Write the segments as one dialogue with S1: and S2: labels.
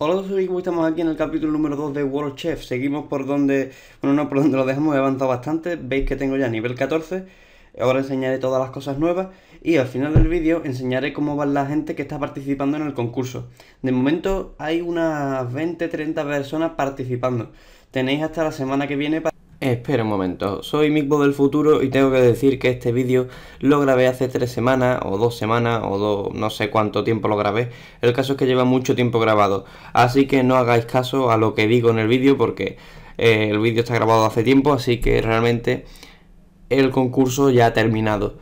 S1: Hola, soy como estamos aquí en el capítulo número 2 de World Chef. Seguimos por donde, bueno, no por donde lo dejamos, he avanzado bastante. Veis que tengo ya nivel 14. Ahora enseñaré todas las cosas nuevas y al final del vídeo enseñaré cómo va la gente que está participando en el concurso. De momento hay unas 20-30 personas participando. Tenéis hasta la semana que viene para... Espera un momento, soy Mikbo del futuro y tengo que decir que este vídeo lo grabé hace tres semanas o dos semanas o no sé cuánto tiempo lo grabé, el caso es que lleva mucho tiempo grabado, así que no hagáis caso a lo que digo en el vídeo porque eh, el vídeo está grabado hace tiempo, así que realmente el concurso ya ha terminado.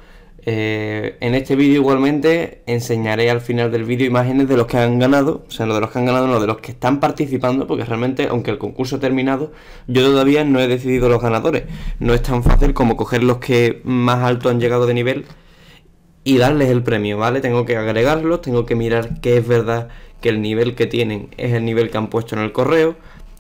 S1: Eh, en este vídeo igualmente enseñaré al final del vídeo imágenes de los que han ganado, o sea, no de los que han ganado, no de los que están participando, porque realmente, aunque el concurso ha terminado, yo todavía no he decidido los ganadores. No es tan fácil como coger los que más alto han llegado de nivel y darles el premio, ¿vale? Tengo que agregarlos, tengo que mirar que es verdad que el nivel que tienen es el nivel que han puesto en el correo,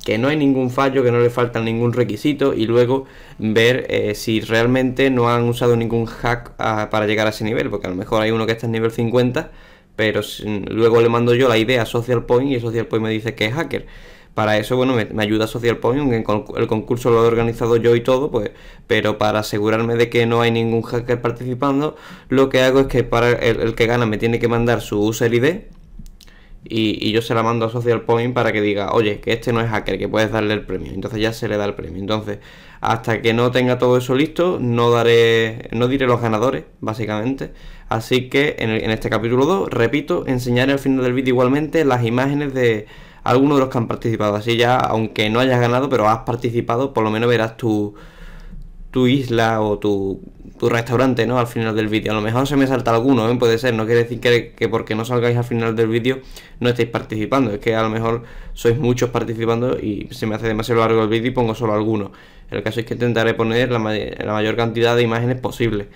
S1: que no hay ningún fallo, que no le falta ningún requisito y luego ver eh, si realmente no han usado ningún hack ah, para llegar a ese nivel, porque a lo mejor hay uno que está en nivel 50, pero luego le mando yo la idea a Social Point y Social Point me dice que es hacker. Para eso, bueno, me, ayuda Social Point, el concurso lo he organizado yo y todo, pues, pero para asegurarme de que no hay ningún hacker participando, lo que hago es que para el, el que gana me tiene que mandar su user ID, y, yo se la mando a Social Point para que diga, oye, que este no es hacker, que puedes darle el premio. Entonces ya se le da el premio. Entonces, hasta que no tenga todo eso listo, no daré, no diré los ganadores, básicamente. Así que en, en este capítulo 2, repito, enseñaré al final del vídeo igualmente las imágenes de algunos de los que han participado. Así ya, aunque no hayas ganado, pero has participado, por lo menos verás tu tu isla o tu, restaurante, ¿no? Al final del vídeo. A lo mejor se me salta alguno, ¿eh? puede ser. No quiere decir que, que, porque no salgáis al final del vídeo no estéis participando. Es que a lo mejor sois muchos participando y se me hace demasiado largo el vídeo y pongo solo alguno El caso es que intentaré poner la mayor cantidad de imágenes posible.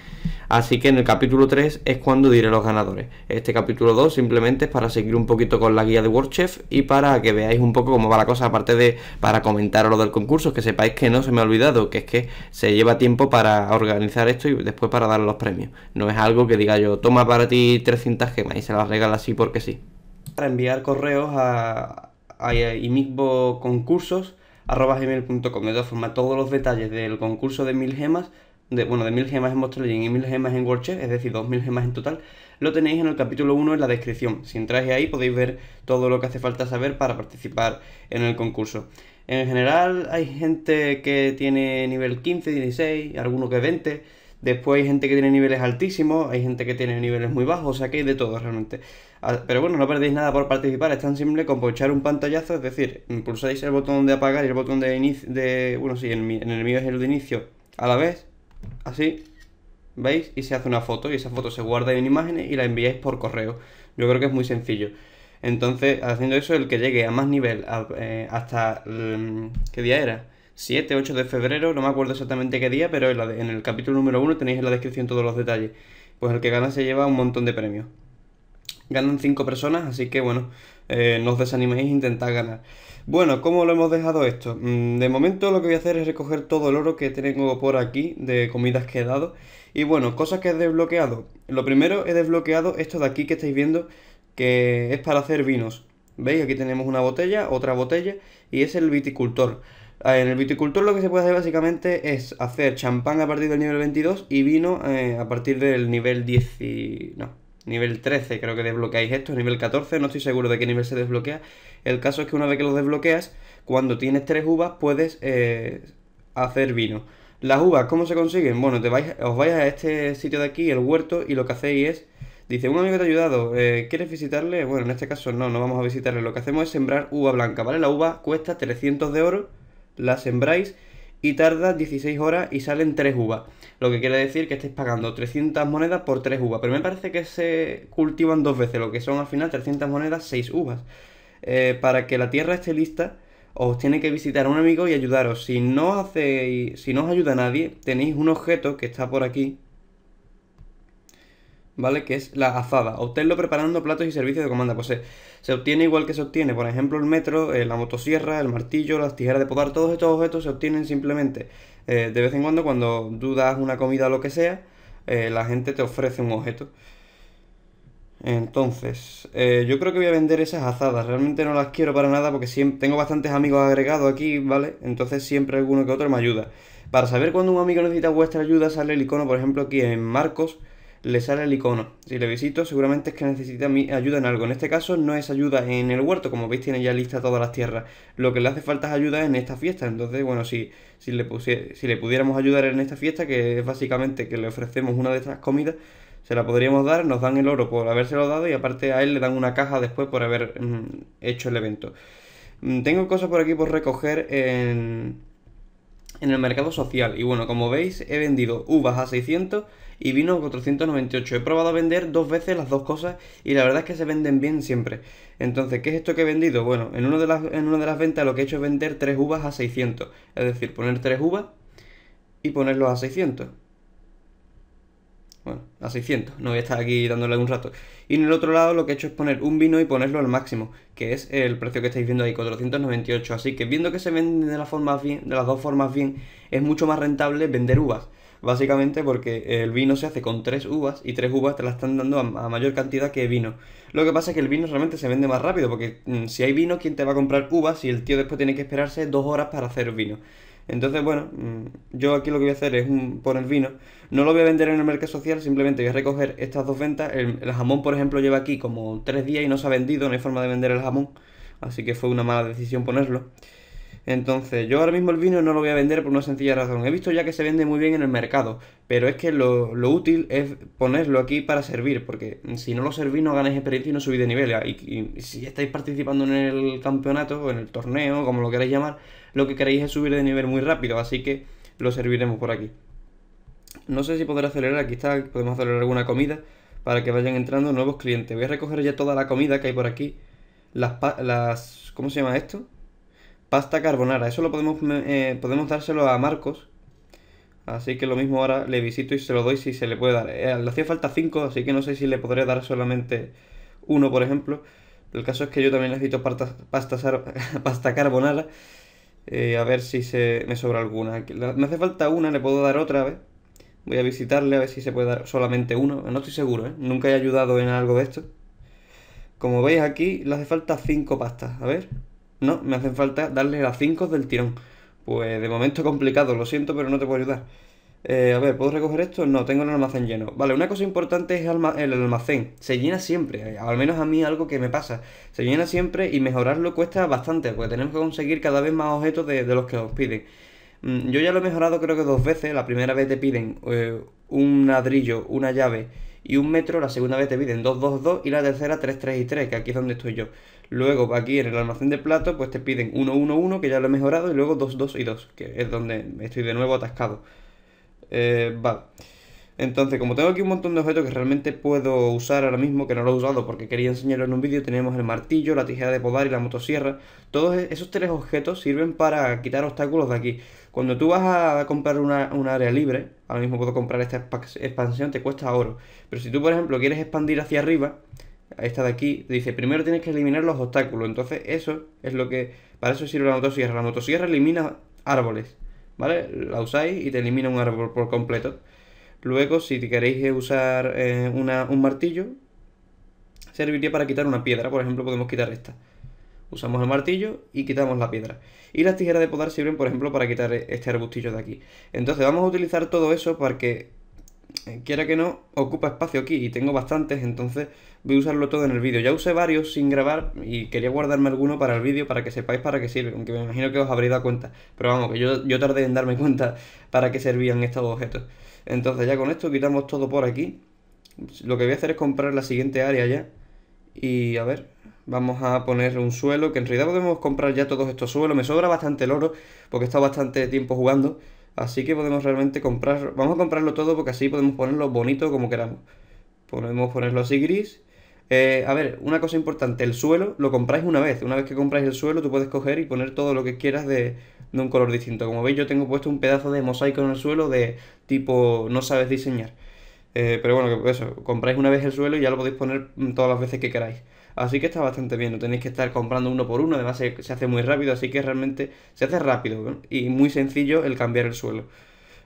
S1: Así que en el capítulo 3 es cuando diré los ganadores. Este capítulo 2 simplemente es para seguir un poquito con la guía de WordChef y para que veáis un poco cómo va la cosa, aparte de para comentar lo del concurso, que sepáis que no se me ha olvidado, que es que se lleva tiempo para organizar esto y después para dar los premios. No es algo que diga yo, toma para ti 300 gemas y se las regala así porque sí. Para enviar correos a, a, a concursos arroba gmail.com. De todas todos los detalles del concurso de mil gemas de, bueno, de 1000 gemas en Monster y 1000 gemas en World es decir, 2000 gemas en total, lo tenéis en el capítulo 1 en la descripción. Si entráis ahí podéis ver todo lo que hace falta saber para participar en el concurso. En general hay gente que tiene nivel 15, 16, algunos que 20. Después hay gente que tiene niveles altísimos, hay gente que tiene niveles muy bajos, o sea que hay de todo realmente. Ah, pero bueno, no perdéis nada por participar, es tan simple como echar un pantallazo, es decir, pulsáis el botón de apagar y el botón de inicio, de, bueno, sí, en el mío es el de inicio a la vez, así, ¿veis? Y se hace una foto y esa foto se guarda en imágenes y la enviáis por correo. Yo creo que es muy sencillo. Entonces, haciendo eso, el que llegue a más nivel, eh, hasta... Mm, ¿Qué día era? 7, 8 de febrero, no me acuerdo exactamente qué día, pero en, en el capítulo número 1 tenéis en la descripción todos los detalles. Pues el que gana se lleva un montón de premios. Ganan 5 personas, así que bueno, eh, no os desaniméis e intentad ganar. Bueno, ¿cómo lo hemos dejado esto? Mm, de momento lo que voy a hacer es recoger todo el oro que tengo por aquí de comidas que he dado. Y bueno, cosas que he desbloqueado. Lo primero he desbloqueado esto de aquí que estáis viendo, que es para hacer vinos. ¿Veis? Aquí tenemos una botella, otra botella y es el viticultor. Ah, en el viticultor lo que se puede hacer básicamente es hacer champán a partir del nivel 22 y vino eh, a partir del nivel 10... no, Nivel 13 creo que desbloqueáis esto, nivel 14, no estoy seguro de qué nivel se desbloquea. El caso es que una vez que lo desbloqueas, cuando tienes tres uvas puedes eh, hacer vino. Las uvas, ¿cómo se consiguen? Bueno, te vais, os vais a este sitio de aquí, el huerto, y lo que hacéis es... Dice, un amigo te ha ayudado, eh, ¿quieres visitarle? Bueno, en este caso no, no vamos a visitarle. Lo que hacemos es sembrar uva blanca, ¿vale? La uva cuesta 300 de oro, la sembráis y tarda 16 horas y salen 3 uvas. Lo que quiere decir que estáis pagando 300 monedas por 3 uvas. Pero me parece que se cultivan dos veces, lo que son al final 300 monedas, 6 uvas. Eh, para que la tierra esté lista, os tiene que visitar un amigo y ayudaros. Si no, si no os ayuda nadie, tenéis un objeto que está por aquí. ¿Vale? Que es la azada. Obtenlo preparando platos y servicios de comanda. Pues eh, se obtiene igual que se obtiene, por ejemplo, el metro, eh, la motosierra, el martillo, las tijeras de podar, todos estos objetos se obtienen simplemente eh, de vez en cuando cuando dudas una comida o lo que sea, eh, la gente te ofrece un objeto. Entonces, yo creo que voy a vender esas azadas. Realmente no las quiero para nada porque siempre, tengo bastantes amigos agregados aquí, ¿vale? Entonces siempre alguno que otro me ayuda. Para saber cuando un amigo necesita vuestra ayuda sale el icono, por ejemplo, aquí en Marcos, le sale el icono. Si le visito, seguramente es que necesita mi ayuda en algo. En este caso no es ayuda en el huerto, como veis tiene ya lista todas las tierras. Lo que le hace falta es ayuda en esta fiesta. Entonces, bueno, si, si, le, pudiéramos ayudar en esta fiesta, que es básicamente que le ofrecemos una de estas comidas, se la podríamos dar, nos dan el oro por habérselo dado y aparte a él le dan una caja después por haber mm, hecho el evento. Mm, tengo cosas por aquí por recoger en en el mercado social. Y bueno, como veis, he vendido uvas a 600 y vino a 498. He probado a vender dos veces las dos cosas y la verdad es que se venden bien siempre. Entonces, ¿qué es esto que he vendido? Bueno, en, uno de las, en una de las ventas lo que he hecho es vender tres uvas a 600. Es decir, poner tres uvas y ponerlos a 600 bueno, a 600, no voy a estar aquí dándole un rato. Y en el otro lado lo que he hecho es poner un vino y ponerlo al máximo, que es el precio que estáis viendo ahí, 498. Así que viendo que se vende de, de las dos formas bien, es mucho más rentable vender uvas. Básicamente porque el vino se hace con tres uvas y tres uvas te las están dando a, mayor cantidad que vino. Lo que pasa es que el vino realmente se vende más rápido porque mm, si hay vino, ¿quién te va a comprar uvas si el tío después tiene que esperarse dos horas para hacer vino? Entonces, bueno, mm, yo aquí lo que voy a hacer es poner vino. No lo voy a vender en el mercado social, simplemente voy a recoger estas dos ventas. El, el jamón, por ejemplo, lleva aquí como tres días y no se ha vendido, no hay forma de vender el jamón. Así que fue una mala decisión ponerlo. Entonces, yo ahora mismo el vino no lo voy a vender por una sencilla razón. He visto ya que se vende muy bien en el mercado, pero es que lo, útil es ponerlo aquí para servir, porque si no lo servís no ganáis experiencia y no subís de nivel. Y, si estáis participando en el campeonato, o en el torneo, como lo queráis llamar, lo que queréis es subir de nivel muy rápido, así que lo serviremos por aquí. No sé si podré acelerar, aquí está, podemos acelerar alguna comida para que vayan entrando nuevos clientes. Voy a recoger ya toda la comida que hay por aquí. Las, las ¿cómo se llama esto? Pasta carbonara. Eso lo podemos, eh, podemos dárselo a Marcos. Así que lo mismo ahora le visito y se lo doy si se le puede dar. Eh, le hacía falta 5, así que no sé si le podré dar solamente uno, por ejemplo. El caso es que yo también necesito pasta, pasta, pasta carbonara. Eh, a ver si se me sobra alguna. Me hace falta una, le puedo dar otra vez. Voy a visitarle a ver si se puede dar solamente uno. No estoy seguro, Nunca he ayudado en algo de esto. Como veis aquí, le hace falta 5 pastas. A ver. No, me hacen falta darle las 5 del tirón. Pues de momento complicado, lo siento, pero no te puedo ayudar. Eh, a ver, ¿puedo recoger esto? No, tengo el almacén lleno. Vale, una cosa importante es el almacén. Se llena siempre, eh, al menos a mí algo que me pasa. Se llena siempre y mejorarlo cuesta bastante, porque tenemos que conseguir cada vez más objetos de, los que os piden. Mm, yo ya lo he mejorado creo que dos veces. La primera vez te piden eh, un ladrillo, una llave y un metro. La segunda vez te piden 2, 2, 2 y la tercera 3, 3 y 3, que aquí es donde estoy yo. Luego aquí en el almacén de plato pues te piden 1, 1, 1, que ya lo he mejorado, y luego 2, 2 y 2, que es donde estoy de nuevo atascado. Eh, Entonces, como tengo aquí un montón de objetos que realmente puedo usar ahora mismo, que no lo he usado porque quería enseñarlo en un vídeo, tenemos el martillo, la tijera de podar y la motosierra. Todos e-, esos tres objetos sirven para quitar obstáculos de aquí. Cuando tú vas a comprar una, un área libre, ahora mismo puedo comprar esta expansión, te cuesta oro. Pero si tú, por ejemplo, quieres expandir hacia arriba, esta de aquí, dice, primero tienes que eliminar los obstáculos. Entonces eso es lo que, para eso sirve la motosierra. La motosierra elimina árboles, ¿vale? La usáis y te elimina un árbol por completo. Luego, si queréis usar eh, un martillo, serviría para quitar una piedra. Por ejemplo, podemos quitar esta. Usamos el martillo y quitamos la piedra. Y las tijeras de podar sirven, por ejemplo, para quitar este arbustillo de aquí. Entonces vamos a utilizar todo eso para que eh, quiera que no, ocupa espacio aquí y tengo bastantes, entonces voy a usarlo todo en el vídeo. Ya usé varios sin grabar y quería guardarme alguno para el vídeo para que sepáis para qué sirve, aunque me imagino que os habréis dado cuenta. Pero vamos, que yo, yo tardé en darme cuenta para qué servían estos objetos. Entonces ya con esto quitamos todo por aquí. Lo que voy a hacer es comprar la siguiente área ya. Y a ver, vamos a poner un suelo, que en realidad podemos comprar ya todos estos suelos. Me sobra bastante el oro porque he estado bastante tiempo jugando. Así que podemos realmente comprar, vamos a comprarlo todo porque así podemos ponerlo bonito como queramos. Podemos ponerlo así gris. Eh, a ver, una cosa importante, el suelo lo compráis una vez. Una vez que compráis el suelo, tú puedes coger y poner todo lo que quieras de, un color distinto. Como veis, yo tengo puesto un pedazo de mosaico en el suelo de tipo no sabes diseñar. Eh, pero bueno, eso, compráis una vez el suelo y ya lo podéis poner todas las veces que queráis. Así que está bastante bien, no tenéis que estar comprando uno por uno, además se, se hace muy rápido, así que realmente se hace rápido y muy sencillo el cambiar el suelo.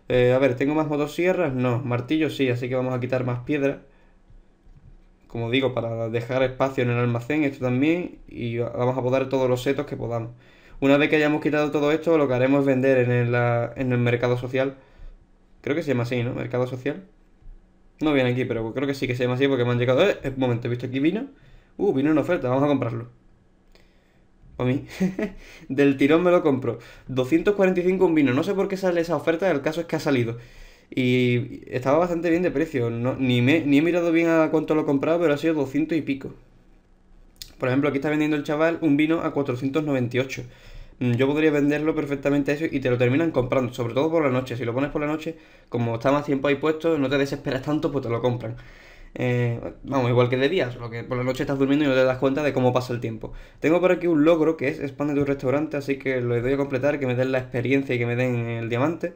S1: Eh, a ver, ¿tengo más motosierras? No, martillo sí, así que vamos a quitar más piedras Como digo, para dejar espacio en el almacén, esto también, y vamos a podar todos los setos que podamos. Una vez que hayamos quitado todo esto, lo que haremos es vender en el, en el mercado social. Creo que se llama así, ¿no? Mercado social. No viene aquí, pero creo que sí que se llama así porque me han llegado... Eh, un momento, he visto aquí vino. Uh, vino una oferta, vamos a comprarlo. A mí. del tirón me lo compro. 245 un vino. No sé por qué sale esa oferta, el caso es que ha salido. Y estaba bastante bien de precio. ni, me, ni he mirado bien a cuánto lo he comprado, pero ha sido 200 y pico. Por ejemplo, aquí está vendiendo el chaval un vino a 498. Mm, yo podría venderlo perfectamente eso y te lo terminan comprando, sobre todo por la noche. Si lo pones por la noche, como está más tiempo ahí puesto, no te desesperas tanto, pues te lo compran. Eh, vamos, igual que de día, solo que por la noche estás durmiendo y no te das cuenta de cómo pasa el tiempo. Tengo por aquí un logro que es expandir tu restaurante, así que lo doy a completar, que me den la experiencia y que me den el diamante.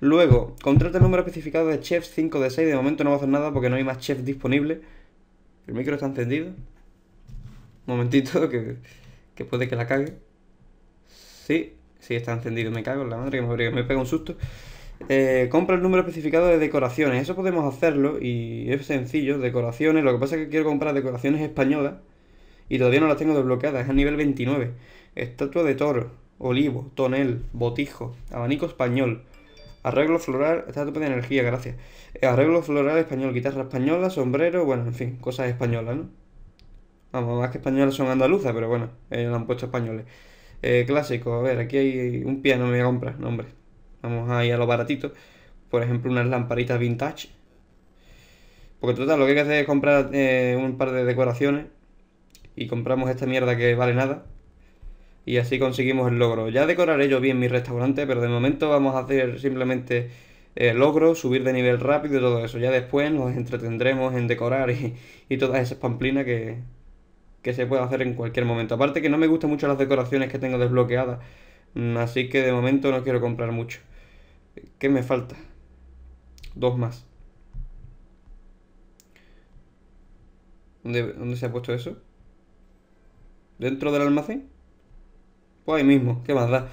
S1: Luego, contrata el número especificado de chefs 5 de 6. De momento no va a hacer nada porque no hay más chefs disponibles. El micro está encendido. Un momentito, que, que puede que la cague. Sí, sí está encendido, me cago en la madre que me, me pega un susto. Eh, compra el número especificado de decoraciones. Eso podemos hacerlo y es sencillo. Decoraciones. Lo que pasa es que quiero comprar decoraciones españolas y todavía no las tengo desbloqueadas. Es a nivel 29. Estatua de toro, olivo, tonel, botijo, abanico español. Arreglo floral, estatua de energía, gracias. Eh, arreglo floral español, guitarra española, sombrero, bueno, en fin, cosas españolas, ¿no? Vamos, más que españolas son andaluzas, pero bueno, ellos han puesto españoles. Eh, clásico, a ver, aquí hay un piano, me voy nombre. Vamos a ir a lo baratito. Por ejemplo, unas lamparitas vintage. Porque total, lo que hay que hacer es comprar eh, un par de decoraciones. Y compramos esta mierda que vale nada. Y así conseguimos el logro. Ya decoraré yo bien mi restaurante, pero de momento vamos a hacer simplemente el eh, logro, subir de nivel rápido y todo eso. Ya después nos entretendremos en decorar y, y todas esas pamplinas que, que se puede hacer en cualquier momento. Aparte que no me gustan mucho las decoraciones que tengo desbloqueadas. Mm, así que de momento no quiero comprar mucho. ¿Qué me falta? Dos más. ¿Dónde, se ha puesto eso? ¿Dentro del almacén? Pues ahí mismo, ¿qué más da?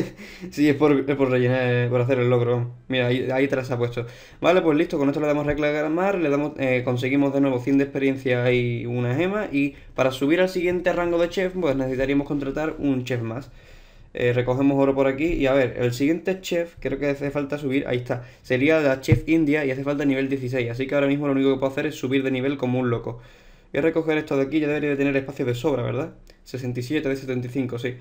S1: sí, es por, por rellenar, eh, por hacer el logro. Mira, ahí, ahí se ha puesto. Vale, pues listo, con esto le damos reclamar, le damos, eh, conseguimos de nuevo 100 de experiencia y una gema. Y para subir al siguiente rango de chef, pues necesitaríamos contratar un chef más. Eh, recogemos oro por aquí y a ver, el siguiente chef, creo que hace falta subir, ahí está, sería la chef india y hace falta nivel 16, así que ahora mismo lo único que puedo hacer es subir de nivel como un loco. Voy a recoger esto de aquí, ya debería de tener espacio de sobra, ¿verdad? 67 de 75, sí.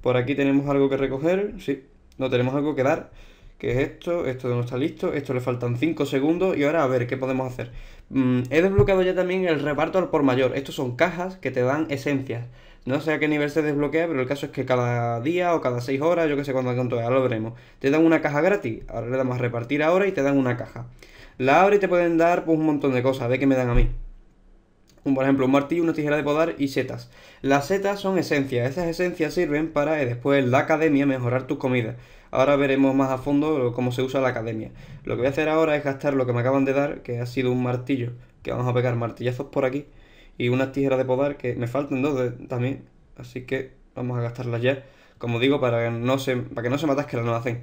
S1: Por aquí tenemos algo que recoger, sí, no tenemos algo que dar, que es esto, esto no está listo, esto le faltan 5 segundos y ahora a ver qué podemos hacer. Mm, he desbloqueado ya también el reparto al por mayor, estos son cajas que te dan esencias. No sé a qué nivel se desbloquea, pero el caso es que cada día o cada 6 horas, yo que sé cuándo cuánto ya lo veremos, te dan una caja gratis. Ahora le damos a repartir ahora y te dan una caja. La abre y te pueden dar pues un montón de cosas, ve que me dan a mí. Un, por ejemplo, un martillo, una tijera de podar y setas. Las setas son esencias. Esas esencias sirven para eh, después la academia mejorar tus comidas. Ahora veremos más a fondo cómo se usa la academia. Lo que voy a hacer ahora es gastar lo que me acaban de dar, que ha sido un martillo. Que vamos a pegar martillazos por aquí y unas tijeras de podar que me faltan dos también, así que vamos a gastarlas ya, como digo, para que no se, para que no se matas que las no hacen.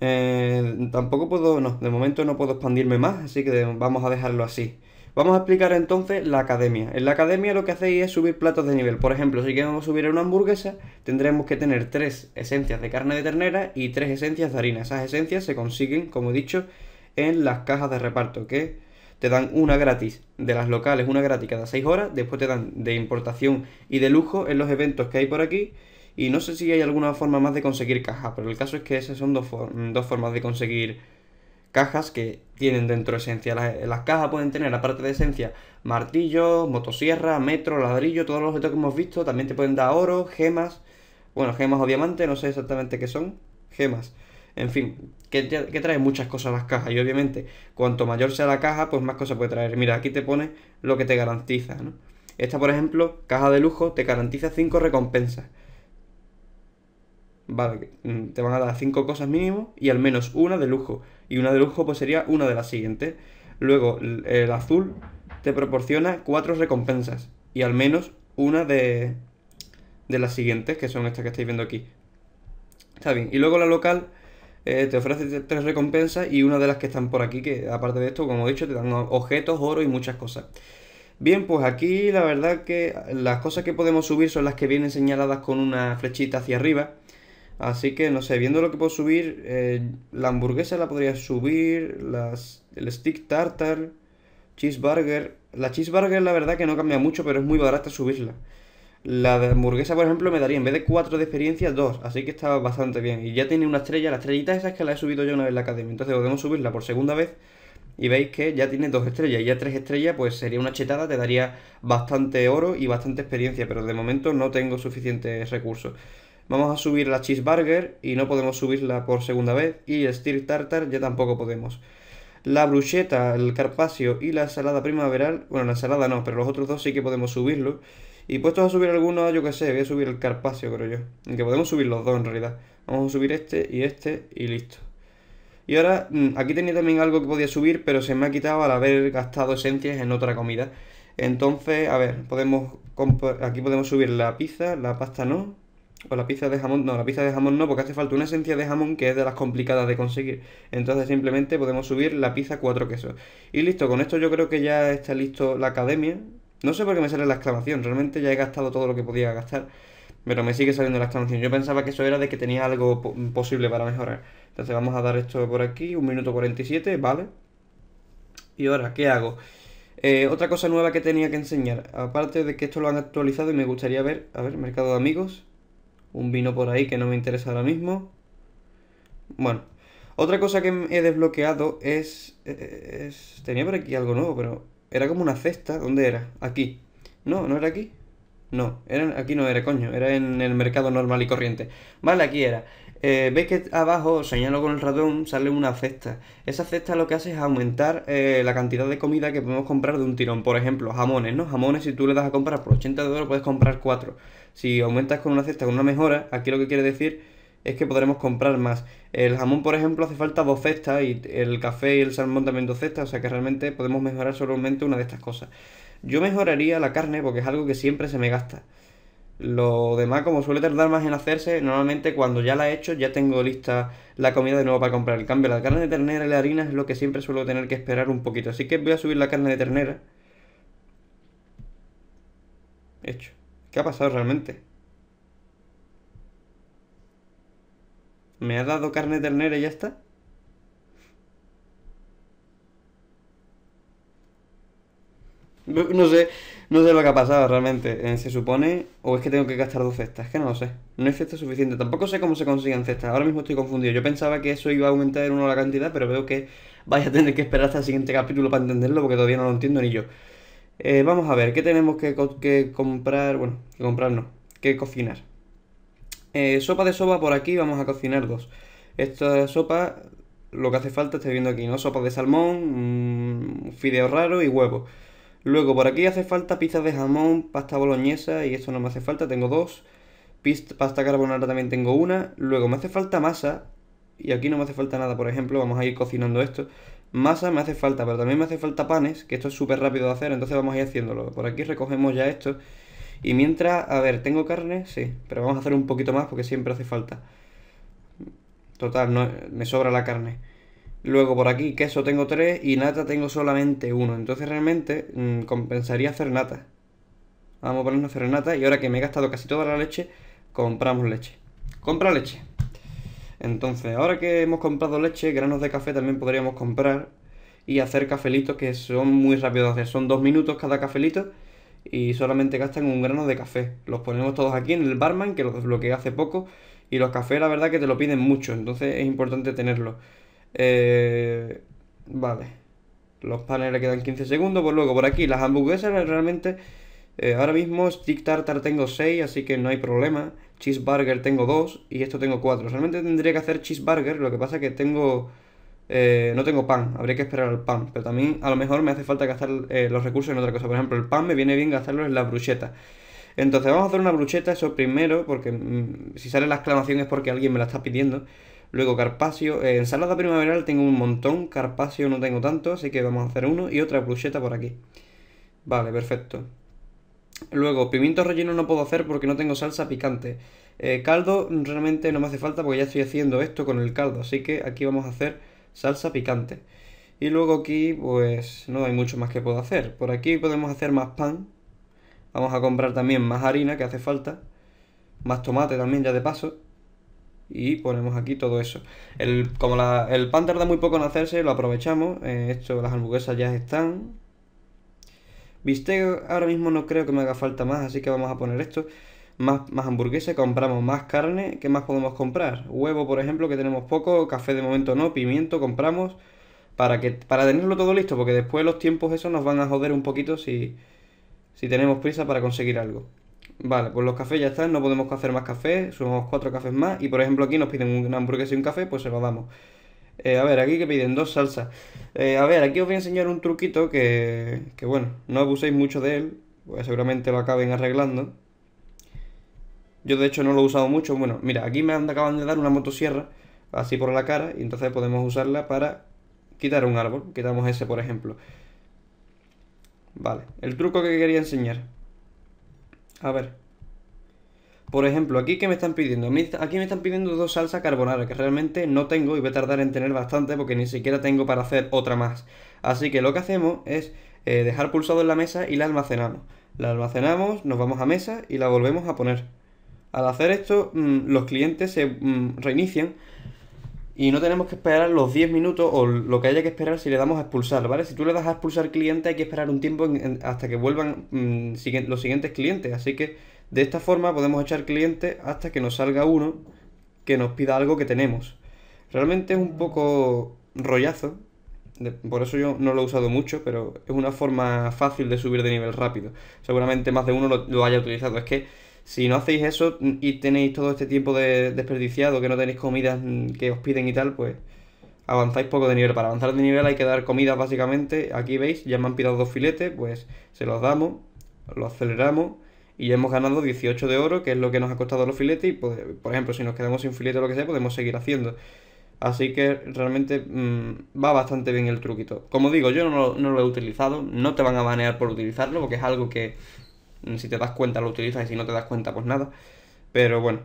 S1: Eh, tampoco puedo, no, de momento no puedo expandirme más, así que vamos a dejarlo así. Vamos a explicar entonces la academia. En la academia lo que hacéis es subir platos de nivel. Por ejemplo, si queremos subir una hamburguesa, tendremos que tener tres esencias de carne de ternera y tres esencias de harina. Esas esencias se consiguen, como he dicho, en las cajas de reparto, que te dan una gratis de las locales, una gratis cada 6 horas, después te dan de importación y de lujo en los eventos que hay por aquí. Y no sé si hay alguna forma más de conseguir cajas, pero el caso es que esas son dos, formas de conseguir cajas que tienen dentro esencia. Las, cajas pueden tener, aparte de esencia, martillo motosierra, metro, ladrillo, todos los objetos que hemos visto. También te pueden dar oro, gemas, bueno, gemas o diamantes, no sé exactamente qué son, gemas. En fin, que, trae muchas cosas las cajas. Y obviamente, cuanto mayor sea la caja, pues más cosas puede traer. Mira, aquí te pone lo que te garantiza, ¿no? Esta, por ejemplo, caja de lujo, te garantiza 5 recompensas. Vale, mm, te van a dar 5 cosas mínimo y al menos una de lujo. Y una de lujo pues sería una de las siguientes. Luego, el azul te proporciona 4 recompensas y al menos una de, de las siguientes, que son estas que estáis viendo aquí. Está bien. Y luego la local eh, te ofrece tres recompensas y una de las que están por aquí, que aparte de esto, como he dicho, te dan objetos, oro y muchas cosas. Bien, pues aquí la verdad que las cosas que podemos subir son las que vienen señaladas con una flechita hacia arriba. Así que no sé, viendo lo que puedo subir, eh, la hamburguesa la podría subir, las, el stick tartar, cheeseburger. La cheeseburger la verdad que no cambia mucho, pero es muy barata subirla. La de hamburguesa, por ejemplo, me daría en vez de 4 de experiencia, 2. Así que está bastante bien. Y ya tiene una estrella. La estrellita esa es que la he subido yo una vez en la academia. Entonces podemos subirla por segunda vez. Y veis que ya tiene 2 estrellas. Y ya 3 estrellas, pues sería una chetada. Te daría bastante oro y bastante experiencia. Pero de momento no tengo suficientes recursos. Vamos a subir la cheeseburger. Y no podemos subirla por segunda vez. Y el steel tartar ya tampoco podemos la brucheta, el carpacio y la ensalada primaveral, bueno, la ensalada no, pero los otros dos sí que podemos subirlo. Y puestos a subir alguno, yo que sé, voy a subir el Carpacio, creo yo. Que podemos subir los dos en realidad. Vamos a subir este y este y listo. Y ahora, mm, aquí tenía también algo que podía subir, pero se me ha quitado al haber gastado esencias en otra comida. Entonces, a ver, podemos aquí podemos subir la pizza, la pasta no, o la pizza de jamón, no, la pizza de jamón no, porque hace falta una esencia de jamón que es de las complicadas de conseguir. Entonces simplemente podemos subir la pizza cuatro quesos. Y listo, con esto yo creo que ya está listo la academia. No sé por qué me sale la exclamación. Realmente ya he gastado todo lo que podía gastar. Pero me sigue saliendo la exclamación. Yo pensaba que eso era de que tenía algo posible para mejorar. Entonces vamos a dar esto por aquí. Un minuto 47, vale. Y ahora, ¿qué hago? Eh, otra cosa nueva que tenía que enseñar. Aparte de que esto lo han actualizado y me gustaría ver... A ver, mercado de amigos. Un vino por ahí que no me interesa ahora mismo. Bueno. Otra cosa que he desbloqueado es eh, eh, tenía por aquí algo nuevo, pero era como una cesta, ¿dónde era? Aquí. No, no era aquí. No, era, aquí no era, coño, era en el mercado normal y corriente. Vale, aquí era. Eh, que abajo, señalo con el ratón, sale una cesta? Esa cesta lo que hace es aumentar eh, la cantidad de comida que podemos comprar de un tirón. Por ejemplo, jamones, ¿no? Jamones, si tú le das a comprar por 80 de oro, puedes comprar 4. Si aumentas con una cesta, con una mejora, aquí lo que quiere decir es que podremos comprar más. El jamón, por ejemplo, hace falta dos cestas y el café y el salmón también dos cestas, o sea que realmente podemos mejorar solamente una de estas cosas. Yo mejoraría la carne porque es algo que siempre se me gasta. Lo demás, como suele tardar más en hacerse, normalmente cuando ya la he hecho ya tengo lista la comida de nuevo para comprar. El cambio, la carne de ternera y la harina es lo que siempre suelo tener que esperar un poquito. Así que voy a subir la carne de ternera. Hecho. ¿Qué ha pasado realmente? ¿Me ha dado carne ternera y ya está? No, sé, no sé lo que ha pasado realmente. Eh, se supone, o es que tengo que gastar dos cestas, es que no lo sé. No hay cesta suficiente. Tampoco sé cómo se consiguen cestas. Ahora mismo estoy confundido. Yo pensaba que eso iba a aumentar en uno la cantidad, pero veo que Vaya a tener que esperar hasta el siguiente capítulo para entenderlo, porque todavía no lo entiendo ni yo. Eh, vamos a ver, ¿qué tenemos que, comprar? Bueno, que comprar no, que cocinar. Eh, sopa de sopa por aquí, vamos a cocinar dos. Esta sopa, lo que hace falta, estoy viendo aquí, ¿no? Sopa de salmón, mm, fideo raro y huevo. Luego, por aquí hace falta pizza de jamón, pasta boloñesa, y esto no me hace falta, tengo dos. pasta carbonara también tengo una. Luego, me hace falta masa, y aquí no me hace falta nada, por ejemplo, vamos a ir cocinando esto. Masa me hace falta, pero también me hace falta panes, que esto es súper rápido de hacer, entonces vamos a ir haciéndolo. Por aquí recogemos ya esto y mientras, a ver, ¿tengo carne? Sí, pero vamos a hacer un poquito más porque siempre hace falta. Total, no, me sobra la carne. Luego por aquí queso tengo tres y nata tengo solamente uno. Entonces realmente mm, compensaría hacer nata. Vamos a ponernos a hacer nata y ahora que me he gastado casi toda la leche, compramos leche. Compra leche. Entonces, ahora que hemos comprado leche, granos de café también podríamos comprar y hacer cafelitos que son muy rápidos de hacer. Son dos minutos cada cafelito y solamente gastan un grano de café. Los ponemos todos aquí en el barman, que lo desbloqueé hace poco, y los cafés la verdad que te lo piden mucho, entonces es importante tenerlo. Eh, vale, los panes le quedan 15 segundos, pues luego por aquí las hamburguesas realmente... Eh, ahora mismo Stick Tartar tengo 6, así que no hay problema. Cheeseburger tengo 2 y esto tengo 4. Realmente tendría que hacer cheeseburger, lo que pasa que tengo eh, no tengo pan, habría que esperar al pan, pero también a lo mejor me hace falta gastar eh, los recursos en otra cosa. Por ejemplo, el pan me viene bien gastarlo en la brucheta. Entonces vamos a hacer una brucheta, eso primero, porque mm, si sale la exclamación es porque alguien me la está pidiendo. Luego carpacio, en eh, ensalada primaveral tengo un montón, carpacio no tengo tanto, así que vamos a hacer uno y otra brucheta por aquí. Vale, perfecto. Luego, pimientos rellenos no puedo hacer porque no tengo salsa picante. caldo realmente no me hace falta porque ya estoy haciendo esto con el caldo, así que aquí vamos a hacer salsa picante. Y luego aquí, pues no hay mucho más que puedo hacer. Por aquí podemos hacer más pan. Vamos a comprar también más harina que hace falta. Más tomate también ya de paso. Y ponemos aquí todo eso. El, como la, el pan tarda muy poco en hacerse, lo aprovechamos. Eh, esto, las hamburguesas ya están. viste ahora mismo no creo que me haga falta más, así que vamos a poner esto más, más hamburguesas, compramos más carne, ¿qué más podemos comprar? Huevo, por ejemplo, que tenemos poco, café de momento no, pimiento compramos, para, que, para tenerlo todo listo, porque después los tiempos eso nos van a joder un poquito si, si tenemos prisa para conseguir algo. Vale, pues los cafés ya están, no podemos hacer más café, sumamos cuatro cafés más, y por ejemplo aquí nos piden una hamburguesa y un café, pues se lo damos. Eh, a ver, aquí que piden dos salsas. Eh, a ver, aquí os voy a enseñar un truquito que, que bueno, no abuséis mucho de él, pues seguramente lo acaben arreglando. Yo de hecho no lo he usado mucho. Bueno, mira, aquí me acaban de dar una motosierra así por la cara y entonces podemos usarla para quitar un árbol. Quitamos ese, por ejemplo. Vale, el truco que quería enseñar. A ver. Por ejemplo, aquí que me están pidiendo, aquí me están pidiendo dos salsas carbonara que realmente no tengo y voy a tardar en tener bastante porque ni siquiera tengo para hacer otra más. Así que lo que hacemos es eh, dejar pulsado en la mesa y la almacenamos. La almacenamos, nos vamos a mesa y la volvemos a poner. Al hacer esto, mm, los clientes se mm, reinician y no tenemos que esperar los 10 minutos o lo que haya que esperar si le damos a expulsar, ¿vale? Si tú le das a expulsar cliente hay que esperar un tiempo hasta que vuelvan mm, los siguientes clientes, así que de esta forma podemos echar clientes hasta que nos salga uno que nos pida algo que tenemos. Realmente es un poco rollazo, por eso yo no lo he usado mucho, pero es una forma fácil de subir de nivel rápido. Seguramente más de uno lo haya utilizado, es que si no hacéis eso y tenéis todo este tiempo de desperdiciado, que no tenéis comidas mm, que os piden y tal, pues avanzáis poco de nivel. Para avanzar de nivel hay que dar comidas básicamente. Aquí veis, ya me han pillado dos filetes, pues se los damos, lo aceleramos y ya hemos ganado 18 de oro, que es lo que nos ha costado los filetes. Y pues, por ejemplo, si nos quedamos sin filete o lo que sea, podemos seguir haciendo. Así que realmente mm, va bastante bien el truquito. Como digo, yo no, no, lo he utilizado, no te van a banear por utilizarlo, porque es algo que si te das cuenta lo utilizas y si no te das cuenta pues nada. Pero bueno,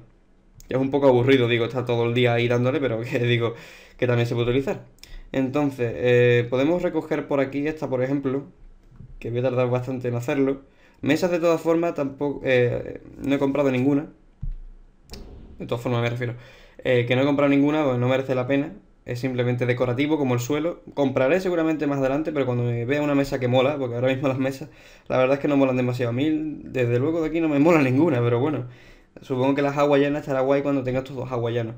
S1: es un poco aburrido, digo, estar todo el día ahí dándole, pero que digo que también se puede utilizar. Entonces, eh, podemos recoger por aquí esta, por ejemplo, que voy a tardar bastante en hacerlo. Mesas de todas formas tampoco... Eh, no he comprado ninguna. De todas formas me refiero. Eh, que no he comprado ninguna, pues no merece la pena es simplemente decorativo como el suelo. Compraré seguramente más adelante, pero cuando me vea una mesa que mola, porque ahora mismo las mesas, la verdad es que no molan demasiado. A mí, desde luego de aquí no me mola ninguna, pero bueno, supongo que las hawaianas estará guay cuando tenga estos dos hawaianos.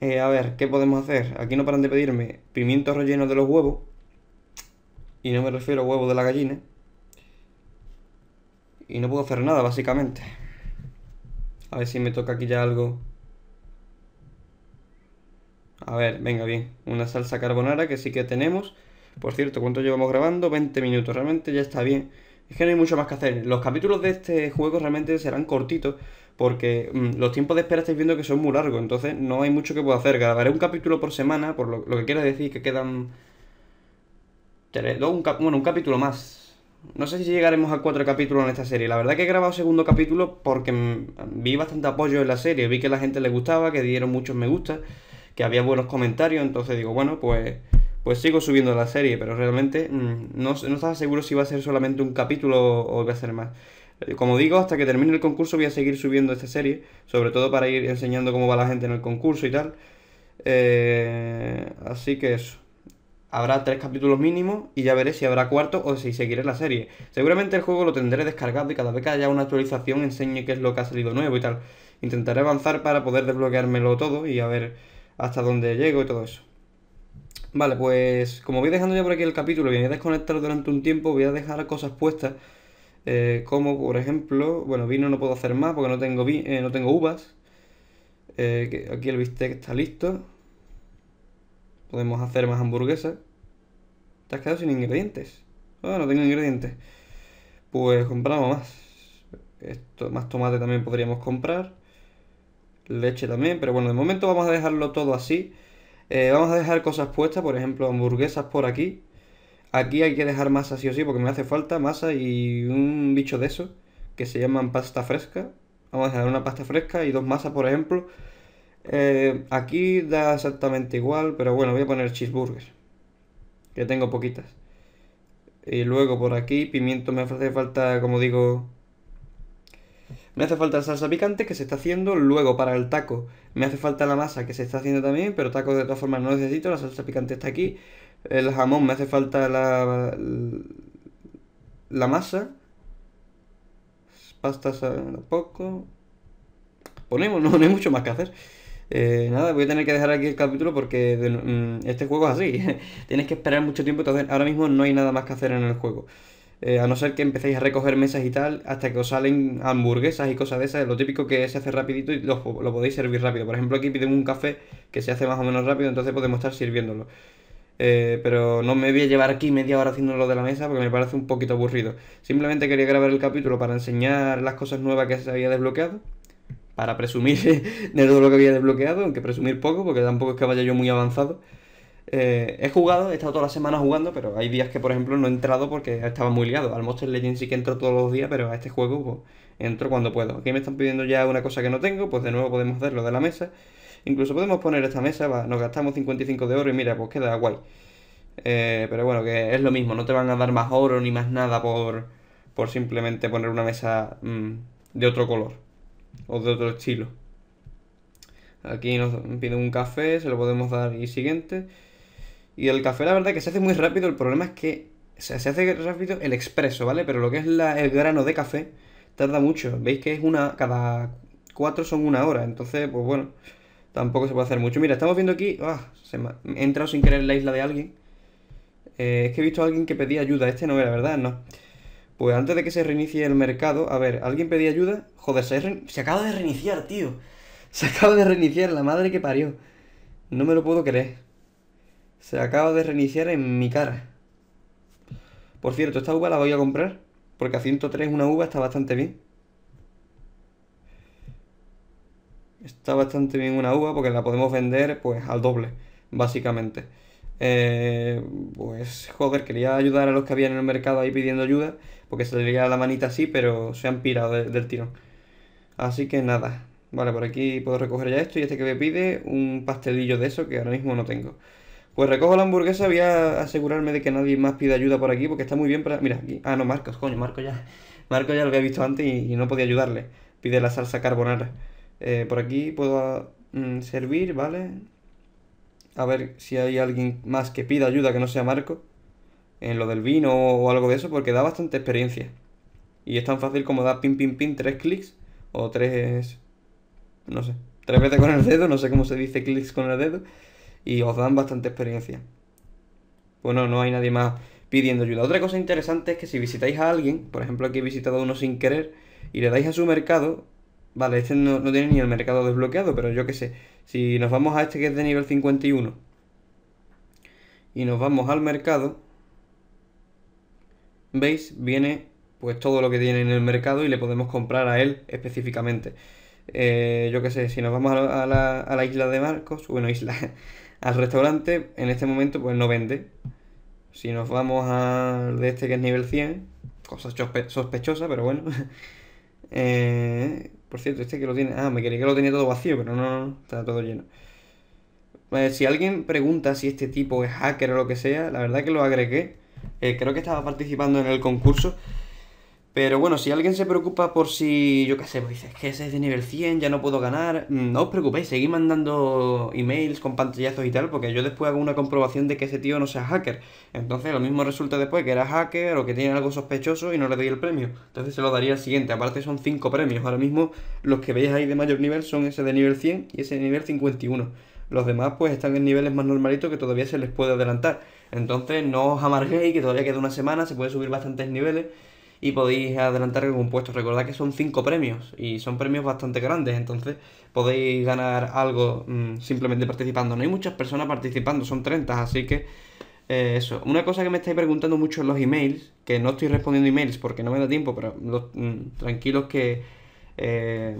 S1: Eh, a ver, ¿qué podemos hacer? Aquí no paran de pedirme pimientos rellenos de los huevos. Y no me refiero a huevos de la gallina. Y no puedo hacer nada, básicamente. A ver si me toca aquí ya algo a ver, venga, bien. Una salsa carbonara que sí que tenemos. Por cierto, ¿cuánto llevamos grabando? 20 minutos. Realmente ya está bien. Es que no hay mucho más que hacer. Los capítulos de este juego realmente serán cortitos. Porque mm, los tiempos de espera estáis viendo que son muy largos. Entonces no hay mucho que puedo hacer. Grabaré un capítulo por semana. Por lo, que quiero decir que quedan... dos, bueno, un capítulo más. No sé si llegaremos a cuatro capítulos en esta serie. La verdad que he grabado segundo capítulo porque mm, vi bastante apoyo en la serie. Vi que la gente le gustaba, que dieron muchos me gusta que había buenos comentarios, entonces digo, bueno, pues, pues sigo subiendo la serie, pero realmente mm, no, no estaba seguro si iba a ser solamente un capítulo o iba a ser más. Eh, como digo, hasta que termine el concurso voy a seguir subiendo esta serie, sobre todo para ir enseñando cómo va la gente en el concurso y tal. Eh, así que eso. Habrá tres capítulos mínimos y ya veré si habrá cuarto o si seguiré la serie. Seguramente el juego lo tendré descargado y cada vez que haya una actualización enseñe qué es lo que ha salido nuevo y tal. Intentaré avanzar para poder desbloqueármelo todo y a ver hasta dónde llego y todo eso. Vale, pues como voy dejando ya por aquí el capítulo, voy a desconectar durante un tiempo, voy a dejar cosas puestas, eh, como por ejemplo, bueno, vino no puedo hacer más porque no tengo, vi eh, no tengo uvas. Eh, que aquí el bistec está listo. Podemos hacer más hamburguesas. Te has quedado sin ingredientes. Ah, no tengo ingredientes. Pues compramos más. Esto, más tomate también podríamos comprar leche también, pero bueno, de momento vamos a dejarlo todo así. Eh, vamos a dejar cosas puestas, por ejemplo, hamburguesas por aquí. Aquí hay que dejar masa sí o sí, porque me hace falta masa y un bicho de eso, que se llaman pasta fresca. Vamos a dejar una pasta fresca y dos masas, por ejemplo. Eh, aquí da exactamente igual, pero bueno, voy a poner cheeseburgers, que tengo poquitas. Y luego por aquí, pimiento me hace falta, como digo, me hace falta la salsa picante que se está haciendo luego para el taco. Me hace falta la masa que se está haciendo también, pero taco de todas formas no necesito, la salsa picante está aquí. El jamón me hace falta la, la masa. Pasta poco. Ponemos, no, hay mucho más que hacer. Eh, nada, voy a tener que dejar aquí el capítulo porque mm, este juego es así. Tienes que esperar mucho tiempo, entonces ahora mismo no hay nada más que hacer en el juego. Eh, a no ser que empecéis a recoger mesas y tal, hasta que os salen hamburguesas y cosas de esas, lo típico que se hace rapidito y lo, podéis servir rápido. Por ejemplo, aquí piden un café que se hace más o menos rápido, entonces podemos estar sirviéndolo. Eh, pero no me voy a llevar aquí media hora haciéndolo de la mesa porque me parece un poquito aburrido. Simplemente quería grabar el capítulo para enseñar las cosas nuevas que se había desbloqueado. Para presumir de todo lo que había desbloqueado, aunque presumir poco, porque tampoco es que vaya yo muy avanzado. Eh, he jugado, he estado toda la semana jugando, pero hay días que, por ejemplo, no he entrado porque estaba muy liado. Al Monster Legends sí que entro todos los días, pero a este juego pues, entro cuando puedo. Aquí me están pidiendo ya una cosa que no tengo, pues de nuevo podemos hacerlo de la mesa. Incluso podemos poner esta mesa, nos gastamos 55 de oro y mira, pues queda guay. Eh, pero bueno, que es lo mismo, no te van a dar más oro ni más nada por, simplemente poner una mesa mm, de otro color o de otro estilo. Aquí nos pide un café, se lo podemos dar y siguiente. Y el café, la verdad, que se hace muy rápido. El problema es que se hace rápido el expreso, ¿vale? Pero lo que es la, el grano de café tarda mucho. Veis que es una. Cada cuatro son una hora. Entonces, pues bueno, tampoco se puede hacer mucho. Mira, estamos viendo aquí. Oh, se he entrado sin querer en la isla de alguien. Eh, es que he visto a alguien que pedía ayuda. Este no era, ¿verdad? No. Pues antes de que se reinicie el mercado, a ver, ¿alguien pedía ayuda? Joder, se, acaba de reiniciar, tío. Se acaba de reiniciar, la madre que parió. No me lo puedo creer. Se acaba de reiniciar en mi cara. Por cierto, esta uva la voy a comprar. Porque a 103 una uva está bastante bien. Está bastante bien una uva porque la podemos vender pues al doble, básicamente. Eh, pues, joder, quería ayudar a los que habían en el mercado ahí pidiendo ayuda, porque se le la manita así, pero se han pirado del tirón. Así que nada. Vale, por aquí puedo recoger ya esto y este que me pide un pastelillo de eso que ahora mismo no tengo. Pues recojo la hamburguesa, voy a asegurarme de que nadie más pida ayuda por aquí, porque está muy bien para... Mira, aquí... Ah, no, Marcos, coño, Marco ya... Marco ya lo había visto antes y, no podía ayudarle. Pide la salsa carbonara. Eh, por aquí puedo ah, mm, servir, ¿vale? A ver si hay alguien más que pida ayuda que no sea Marco. En lo del vino o algo de eso, porque da bastante experiencia. Y es tan fácil como dar pin, pin, pin, tres clics. O tres... No sé. Tres veces con el dedo, no sé cómo se dice clics con el dedo y os dan bastante experiencia. Bueno, no hay nadie más pidiendo ayuda. Otra cosa interesante es que si visitáis a alguien, por ejemplo aquí he visitado a uno sin querer, y le dais a su mercado, vale, este no, tiene ni el mercado desbloqueado, pero yo qué sé, si nos vamos a este que es de nivel 51 y nos vamos al mercado, veis, viene pues todo lo que tiene en el mercado y le podemos comprar a él específicamente. Eh, yo qué sé, si nos vamos a la, a la isla de Marcos, bueno, isla, al restaurante, en este momento, pues no vende. Si nos vamos al de este que es nivel 100, cosa sospechosa, pero bueno. Eh, por cierto, este que lo tiene. Ah, me quería que lo tenía todo vacío, pero no, no, no, está todo lleno. Eh, si alguien pregunta si este tipo es hacker o lo que sea, la verdad que lo agregué. Eh, creo que estaba participando en el concurso. Pero bueno, si alguien se preocupa por si, yo qué sé, pues dices que ese es de nivel 100, ya no puedo ganar, mm, no os preocupéis, seguid mandando emails con pantallazos y tal, porque yo después hago una comprobación de que ese tío no sea hacker. Entonces lo mismo resulta después que era hacker o que tiene algo sospechoso y no le doy el premio. Entonces se lo daría al siguiente, aparte son 5 premios. Ahora mismo los que veis ahí de mayor nivel son ese de nivel 100 y ese de nivel 51. Los demás pues están en niveles más normalitos que todavía se les puede adelantar. Entonces no os amarguéis, que todavía queda una semana, se puede subir bastantes niveles y podéis adelantar algún puesto. Recordad que son 5 premios y son premios bastante grandes, entonces podéis ganar algo mm, simplemente participando. No hay muchas personas participando, son 30, así que eh, eso. Una cosa que me estáis preguntando mucho en los emails, que no estoy respondiendo emails porque no me da tiempo, pero mm, tranquilos que... Eh,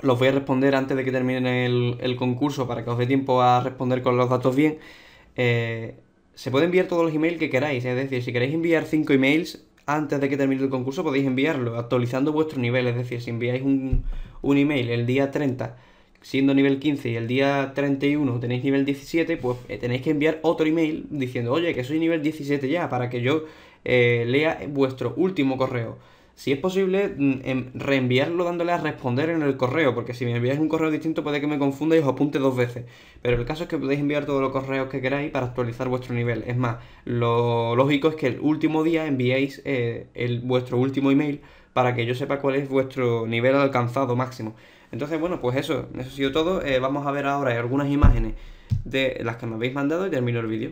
S1: los voy a responder antes de que termine el, concurso para que os dé tiempo a responder con los datos bien. Eh, se puede enviar todos los emails que queráis, es decir, si queréis enviar 5 emails, antes de que termine el concurso podéis enviarlo, actualizando vuestro nivel. Es decir, si enviáis un, un email el día 30 siendo nivel 15 y el día 31 tenéis nivel 17, pues eh, tenéis que enviar otro email diciendo, oye, que soy nivel 17 ya, para que yo eh, lea vuestro último correo si es posible, mm, em, reenviarlo dándole a responder en el correo, porque si me enviáis un correo distinto puede que me confunda y os apunte dos veces. Pero el caso es que podéis enviar todos los correos que queráis para actualizar vuestro nivel. Es más, lo lógico es que el último día enviéis eh, el, vuestro último email para que yo sepa cuál es vuestro nivel alcanzado máximo. Entonces, bueno, pues eso, eso ha sido todo. Eh, vamos a ver ahora algunas imágenes de las que me habéis mandado y termino el vídeo.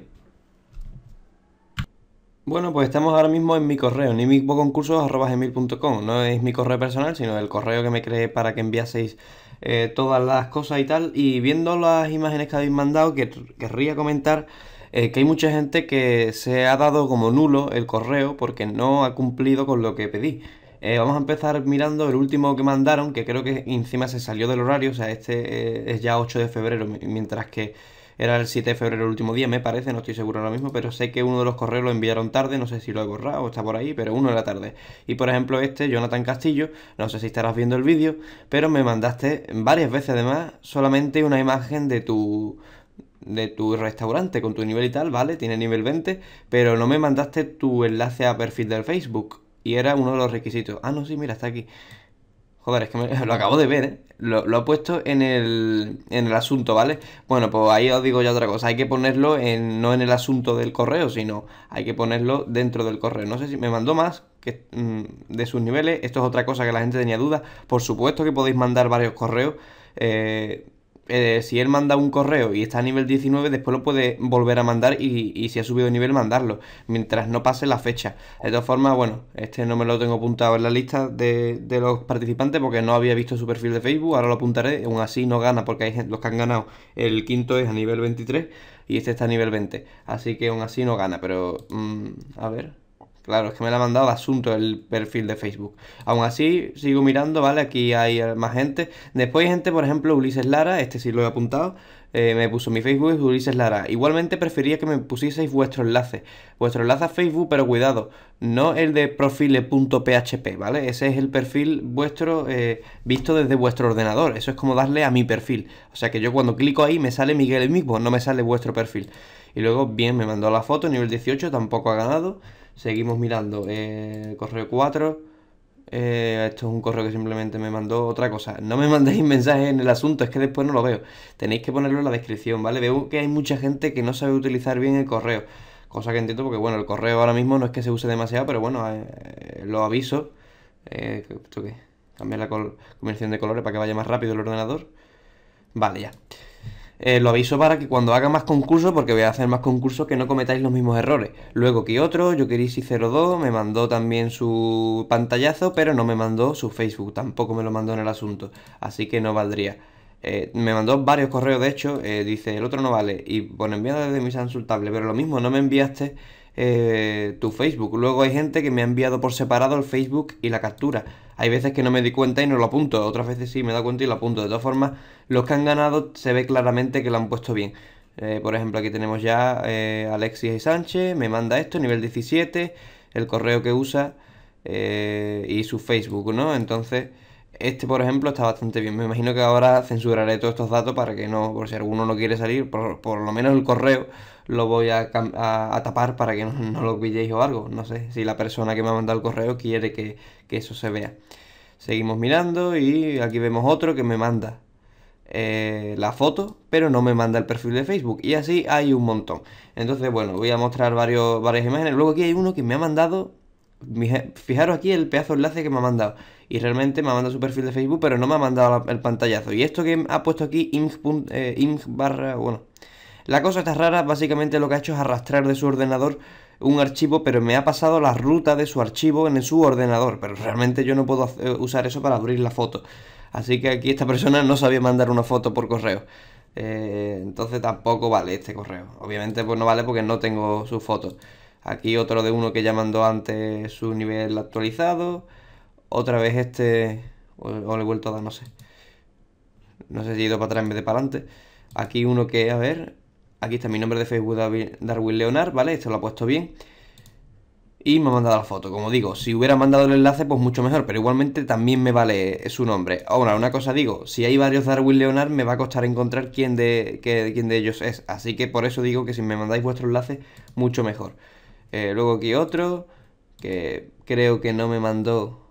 S1: Bueno, pues estamos ahora mismo en mi correo, nimicboconcursos.com. No es mi correo personal, sino el correo que me creé para que enviaseis eh, todas las cosas y tal. Y viendo las imágenes que habéis mandado, que querría comentar eh, que hay mucha gente que se ha dado como nulo el correo porque no ha cumplido con lo que pedí. Eh, vamos a empezar mirando el último que mandaron, que creo que encima se salió del horario, o sea, este es ya 8 de febrero, mientras que era el 7 de febrero, el último día, me parece, no estoy seguro ahora mismo, pero sé que uno de los correos lo enviaron tarde, no sé si lo he borrado o está por ahí, pero uno de la tarde. Y por ejemplo este, Jonathan Castillo, no sé si estarás viendo el vídeo, pero me mandaste varias veces además solamente una imagen de tu de tu restaurante con tu nivel y tal, ¿vale? Tiene nivel 20, pero no me mandaste tu enlace a perfil del Facebook. Y era uno de los requisitos. Ah, no, sí, mira, está aquí. Joder, es que lo acabo de ver, ¿eh? Lo, he puesto en el, en el asunto, ¿vale? Bueno, pues ahí os digo ya otra cosa. Hay que ponerlo no en el asunto del correo, sino hay que ponerlo dentro del correo. No sé si me mandó más que, mm, de sus niveles. Esto es otra cosa que la gente tenía dudas. Por supuesto que podéis mandar varios correos. Eh, eh, si él manda un correo y está a nivel 19, después lo puede volver a mandar y, si ha subido de nivel, mandarlo, mientras no pase la fecha. De todas formas, bueno, este no me lo tengo apuntado en la lista de, los participantes porque no había visto su perfil de Facebook, ahora lo apuntaré, aún así no gana porque hay los que han ganado, el quinto es a nivel 23 y este está a nivel 20, así que aún así no gana, pero mm, a ver. Claro, es que me la ha mandado asunto el perfil de Facebook. Aún así, sigo mirando, ¿vale? Aquí hay eh, más gente. Después hay gente, por ejemplo, Ulises Lara, este sí lo he apuntado. Eh, me puso mi Facebook Ulises Lara. Igualmente prefería que me pusieseis vuestro enlace. Vuestro enlace a Facebook, pero cuidado, no el de profile.php, ¿vale? Ese es el perfil vuestro eh, visto desde vuestro ordenador. Eso es como darle a mi perfil. O sea que yo cuando clico ahí me sale Miguel mismo, no me sale vuestro perfil. Y luego, bien, me mandó la foto, nivel 18, tampoco ha ganado. Seguimos mirando eh, correo 4. Eh, esto es un correo que simplemente me mandó otra cosa. No me mandéis mensajes en el asunto, es que después no lo veo. Tenéis que ponerlo en la descripción, ¿vale? Veo que hay mucha gente que no sabe utilizar bien el correo. Cosa que entiendo porque, bueno, el correo ahora mismo no es que se use demasiado, pero bueno, eh, lo aviso. ¿Esto Cambiar la conversión de colores para que vaya más rápido el ordenador. Vale, ya. Eh, lo aviso para que cuando haga más concursos, porque voy a hacer más concursos, que no cometáis los mismos errores. Luego que otro, yo y 02 me mandó también su pantallazo, pero no me mandó su Facebook, tampoco me lo mandó en el asunto, así que no valdría. Eh, me mandó varios correos, de hecho, eh, dice, el otro no vale, y bueno, enviado desde mi insultable, Tablet, pero lo mismo, no me enviaste tu Facebook. Luego hay gente que me ha enviado por separado el Facebook y la captura. Hay veces que no me di cuenta y no lo apunto, otras veces sí me da cuenta y lo apunto. De todas formas, los que han ganado se ve claramente que lo han puesto bien. Eh, por ejemplo, aquí tenemos ya eh, Alexis y e. Sánchez, me manda esto, nivel 17, el correo que usa eh, y su Facebook, ¿no? Entonces, este, por ejemplo, está bastante bien. Me imagino que ahora censuraré todos estos datos para que no, por si alguno no quiere salir, por lo menos el correo, lo voy a, tapar para que no, lo pilléis o algo. No sé si la persona que me ha mandado el correo quiere que, eso se vea. Seguimos mirando y aquí vemos otro que me manda eh, la foto, pero no me manda el perfil de Facebook. Y así hay un montón. Entonces, bueno, voy a mostrar varios, varias imágenes. Luego aquí hay uno que me ha mandado Fijaros aquí el pedazo de enlace que me ha mandado. Y realmente me ha mandado su perfil de Facebook, pero no me ha mandado el pantallazo. Y esto que ha puesto aquí, ink, eh, barra, bueno, la cosa está rara, básicamente lo que ha hecho es arrastrar de su ordenador un archivo, pero me ha pasado la ruta de su archivo en su ordenador, pero realmente yo no puedo eh, usar eso para abrir la foto. Así que aquí esta persona no sabía mandar una foto por correo. Eh, entonces tampoco vale este correo. Obviamente pues no vale porque no tengo sus fotos. Aquí otro de uno que ya mandó antes su nivel actualizado. Otra vez este... O, o le he vuelto a dar, no sé. No sé si he ido para atrás en vez de para adelante. Aquí uno que, a ver, Aquí está mi nombre de Facebook Darwin Leonard, ¿vale? Esto lo ha puesto bien. Y me ha mandado la foto. Como digo, si hubiera mandado el enlace, pues mucho mejor. Pero igualmente también me vale su nombre. Ahora, una cosa digo, si hay varios Darwin Leonard, me va a costar encontrar quién de, de ellos es. Así que por eso digo que si me mandáis vuestro enlace, mucho mejor. Eh, luego aquí otro, que creo que no me mandó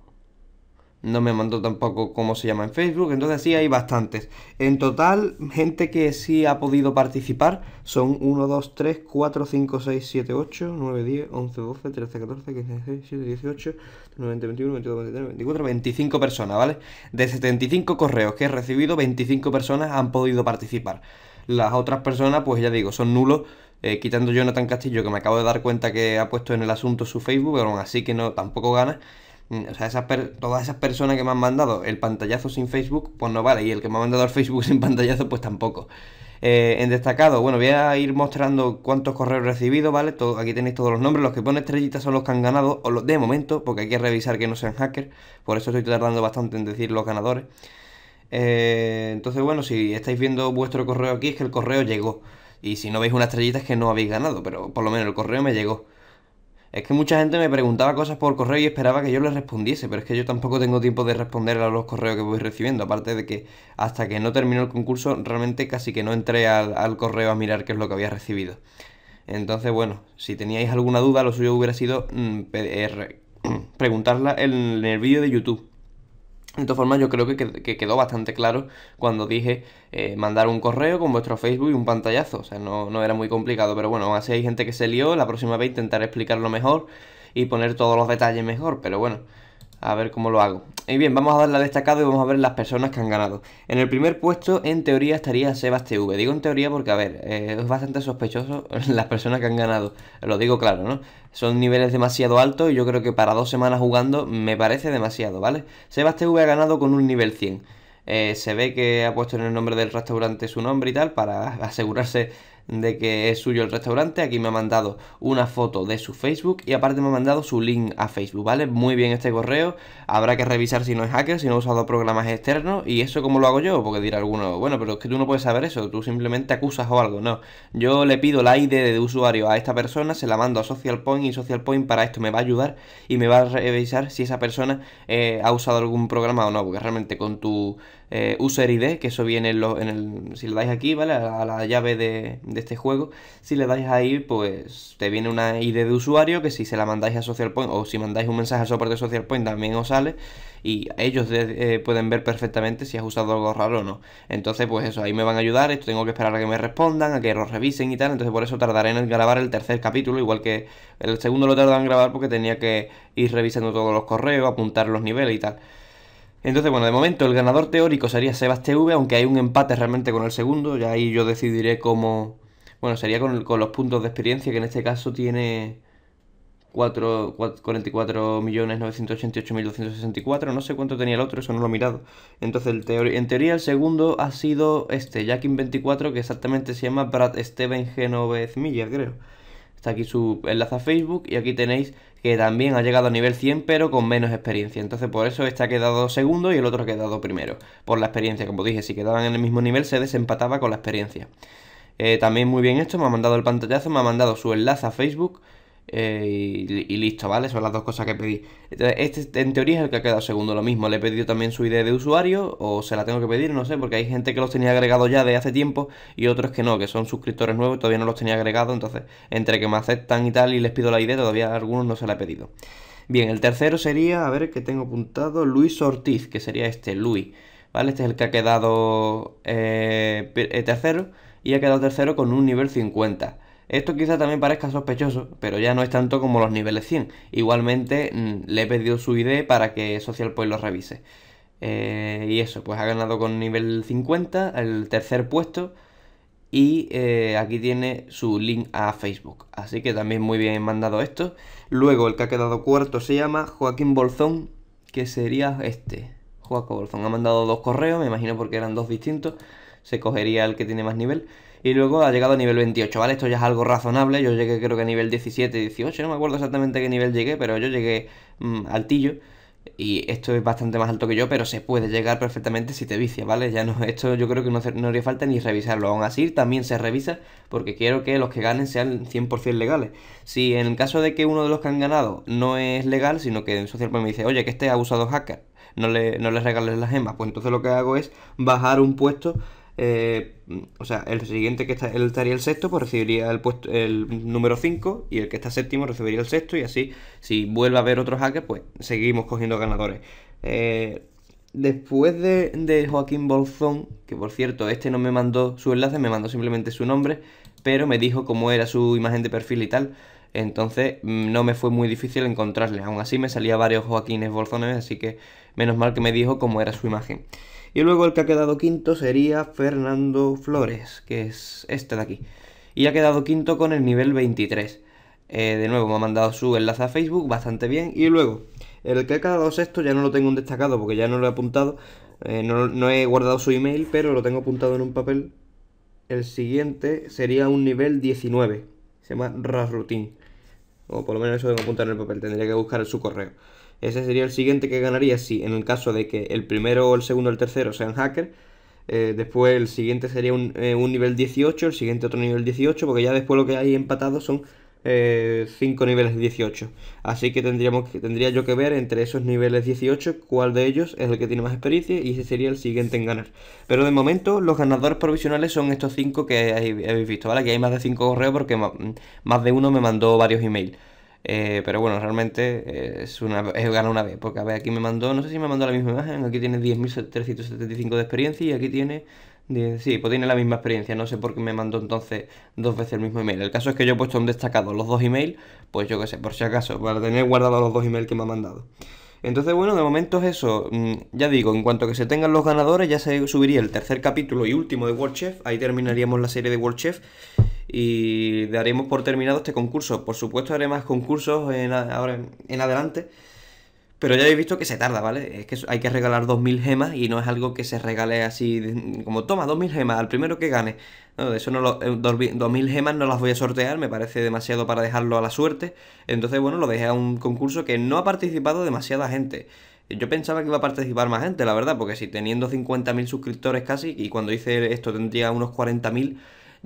S1: no me mandó tampoco cómo se llama en Facebook, entonces sí hay bastantes. En total, gente que sí ha podido participar son 1, 2, 3, 4, 5, 6, 7, 8, 9, 10, 11, 12, 13, 14, 15, 16, 17, 18, 19, 20, 21, 22, 23, 24, 25 personas, ¿vale? De 75 correos que he recibido, 25 personas han podido participar. Las otras personas, pues ya digo, son nulos. Eh, quitando Jonathan Castillo, que me acabo de dar cuenta que ha puesto en el asunto su Facebook, pero aún así que no, tampoco gana. Mm, o sea, todas esas personas que me han mandado el pantallazo sin Facebook, pues no vale, y el que me ha mandado el Facebook sin pantallazo, pues tampoco. Eh, en destacado, bueno, voy a ir mostrando cuántos correos he recibido, ¿vale? aquí tenéis todos los nombres, los que pone estrellitas son los que han ganado, o los de momento, porque hay que revisar que no sean hackers, por eso estoy tardando bastante en decir los ganadores. Eh, entonces, bueno, si estáis viendo vuestro correo aquí, es que el correo llegó. Y si no veis una estrellita es que no habéis ganado, pero por lo menos el correo me llegó. Es que mucha gente me preguntaba cosas por correo y esperaba que yo les respondiese, pero es que yo tampoco tengo tiempo de responder a los correos que voy recibiendo, aparte de que hasta que no terminó el concurso realmente casi que no entré al, correo a mirar qué es lo que había recibido. Entonces, bueno, si teníais alguna duda, lo suyo hubiera sido mm, eh, preguntarla en el vídeo de YouTube. De todas formas, yo creo que, quedó bastante claro cuando dije eh, mandar un correo con vuestro Facebook y un pantallazo. O sea, no, no era muy complicado, pero bueno, así hay gente que se lió. La próxima vez intentaré explicarlo mejor y poner todos los detalles mejor, pero bueno. A ver cómo lo hago. Y bien, vamos a darle al destacado y vamos a ver las personas que han ganado. En el primer puesto, en teoría, estaría Sebas V Digo en teoría porque, a ver, eh, es bastante sospechoso las personas que han ganado. Lo digo claro, ¿no? Son niveles demasiado altos y yo creo que para dos semanas jugando me parece demasiado, ¿vale? Sebas ha ganado con un nivel 100. Eh, se ve que ha puesto en el nombre del restaurante su nombre y tal para asegurarse de que es suyo el restaurante. Aquí me ha mandado una foto de su Facebook y aparte me ha mandado su link a Facebook, ¿vale? Muy bien este correo. Habrá que revisar si no es hacker, si no ha usado programas externos. ¿Y eso cómo lo hago yo? Porque dirá alguno, bueno, pero es que tú no puedes saber eso, tú simplemente acusas o algo. No, yo le pido la ID de usuario a esta persona, se la mando a SocialPoint y SocialPoint para esto me va a ayudar y me va a revisar si esa persona eh, ha usado algún programa o no, porque realmente con tu eh, User ID, que eso viene en, lo, en el, si le dais aquí, ¿vale? A la, llave de, este juego, si le dais ahí, pues te viene una ID de usuario que si se la mandáis a SocialPoint o si mandáis un mensaje a soporte de point también os sale y ellos eh, pueden ver perfectamente si has usado algo raro o no. Entonces, pues eso, ahí me van a ayudar, esto tengo que esperar a que me respondan, a que lo revisen y tal, entonces por eso tardaré en grabar el tercer capítulo, igual que el segundo lo tardan en grabar porque tenía que ir revisando todos los correos, apuntar los niveles y tal. Entonces, bueno, de momento el ganador teórico sería Sebastv, aunque hay un empate realmente con el segundo, ya ahí yo decidiré cómo... Bueno, sería con, los puntos de experiencia, que en este caso tiene 44.988.264, no sé cuánto tenía el otro, eso no lo he mirado. Entonces, en teoría el segundo ha sido este, Jackin 24, que exactamente se llama Brad Steven Genovez Miller, creo aquí su enlace a Facebook y aquí tenéis que también ha llegado a nivel 100 pero con menos experiencia. Entonces por eso este ha quedado segundo y el otro ha quedado primero. Por la experiencia, como dije, si quedaban en el mismo nivel se desempataba con la experiencia. Eh, también muy bien esto, me ha mandado el pantallazo, me ha mandado su enlace a Facebook eh, y, listo, ¿vale? Son las dos cosas que pedí. Este en teoría es el que ha quedado segundo, lo mismo. Le he pedido también su ID de usuario o se la tengo que pedir, no sé, porque hay gente que los tenía agregados ya de hace tiempo y otros que no, que son suscriptores nuevos, todavía no los tenía agregados, entonces entre que me aceptan y tal y les pido la ID, todavía algunos no se la he pedido. Bien, el tercero sería, a ver que tengo apuntado, Luis Ortiz, que sería este, Luis. ¿Vale? Este es el que ha quedado eh, eh, tercero y ha quedado tercero con un nivel 50. Esto quizá también parezca sospechoso, pero ya no es tanto como los niveles 100. Igualmente mm, le he pedido su ID para que Social Point lo revise. Eh, y eso, pues ha ganado con nivel 50, el tercer puesto. Y eh, aquí tiene su link a Facebook. Así que también muy bien mandado esto. Luego el que ha quedado cuarto se llama Joaquín Bolzón, que sería este. Joaquín Bolzón ha mandado dos correos, me imagino porque eran dos distintos. Se cogería el que tiene más nivel y luego ha llegado a nivel 28, ¿vale? Esto ya es algo razonable, yo llegué creo que a nivel 17, 18, no me acuerdo exactamente qué nivel llegué, pero yo llegué al mm, altillo. Y esto es bastante más alto que yo, pero se puede llegar perfectamente si te vicias, ¿vale? Ya no, esto yo creo que no, no haría falta ni revisarlo. Aún así, también se revisa porque quiero que los que ganen sean 100% legales. Si en el caso de que uno de los que han ganado no es legal, sino que en social pues me dice, oye, que este ha usado hacker, no le, no le regales las gemas, pues entonces lo que hago es bajar un puesto eh, o sea, el siguiente que está, el estaría el sexto, pues recibiría el, puesto, el número 5 y el que está séptimo recibiría el sexto y así, si vuelve a haber otros hackers, pues seguimos cogiendo ganadores. Eh, después de, de, Joaquín Bolzón, que por cierto, este no me mandó su enlace, me mandó simplemente su nombre, pero me dijo cómo era su imagen de perfil y tal. Entonces mm, no me fue muy difícil encontrarle. Aún así me salía varios Joaquines Bolzones, así que Menos mal que me dijo cómo era su imagen. Y luego el que ha quedado quinto sería Fernando Flores, que es este de aquí. Y ha quedado quinto con el nivel 23. Eh, de nuevo, me ha mandado su enlace a Facebook, bastante bien. Y luego, el que ha quedado sexto ya no lo tengo destacado porque ya no lo he apuntado. Eh, no, he guardado su email, pero lo tengo apuntado en un papel. El siguiente sería un nivel 19. Se llama Rasrutin. O por lo menos eso tengo apuntado en el papel. Tendría que buscar su correo. Ese sería el siguiente que ganaría si en el caso de que el primero, el segundo, o el tercero sean hacker eh, después el siguiente sería un, eh, nivel 18, el siguiente otro nivel 18, porque ya después lo que hay empatado son 5 eh, niveles 18. Así que tendríamos que, tendría yo que ver entre esos niveles 18 cuál de ellos es el que tiene más experiencia y ese sería el siguiente en ganar. Pero de momento los ganadores provisionales son estos 5 que habéis visto, ¿vale? Que hay más de 5 correos porque más de uno me mandó varios emails. Eh, pero bueno, realmente eh, es una, es ganar una vez, porque a ver, aquí me mandó, no sé si me mandó la misma imagen, aquí tiene 10.375 de experiencia y aquí tiene Sí, pues tiene la misma experiencia, no sé por qué me mandó entonces dos veces el mismo email. El caso es que yo he puesto un destacado los dos emails, pues yo qué sé, por si acaso, para tener guardados los dos emails que me ha mandado. Entonces, bueno, de momento es eso. Mm, ya digo, en cuanto que se tengan los ganadores, ya se subiría el tercer capítulo y último de World Chef. Ahí terminaríamos la serie de World Chef y daremos por terminado este concurso. Por supuesto haré más concursos en, adelante, pero ya habéis visto que se tarda, ¿vale? Es que hay que regalar 2.000 gemas y no es algo que se regale así como, toma, 2.000 gemas, al primero que gane. No, eso no lo, 2.000 eh, gemas no las voy a sortear, me parece demasiado para dejarlo a la suerte. Entonces, bueno, lo dejé a un concurso que no ha participado demasiada gente. Yo pensaba que iba a participar más gente, la verdad, porque si teniendo 50.000 suscriptores casi, y cuando hice esto tendría unos 40.000